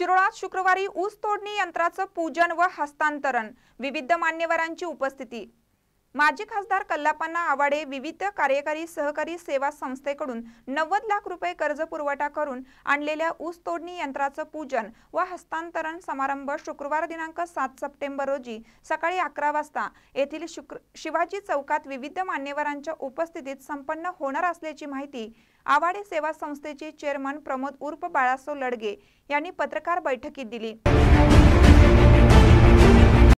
शिरोळात शुक्रवारी ऊस तोडणी यंत्राचं पूजन व हस्तांतरण विविध मान्यवरांची उपस्थिती माजी खासदार कल्लापन्ना आवाडे विविध कार्यकारी सहकारी सेवा संस्थेकडून नव्वद लाख रुपये कर्ज पुरवठा करून आणलेल्या ऊस तोडणी यंत्राचं पूजन व हस्तांतरण समारंभ शुक्रवार दिनांक सात सप्टेंबर रोजी सकाळी अकरा वाजता येथील शुक्र शिवाजी चौकात विविध मान्यवरांच्या उपस्थितीत संपन्न होणार असल्याची माहिती आवाडे सेवा संस्थेचे चेअरमन प्रमोद उर्फ बाळासो लडगे यांनी पत्रकार बैठकीत दिली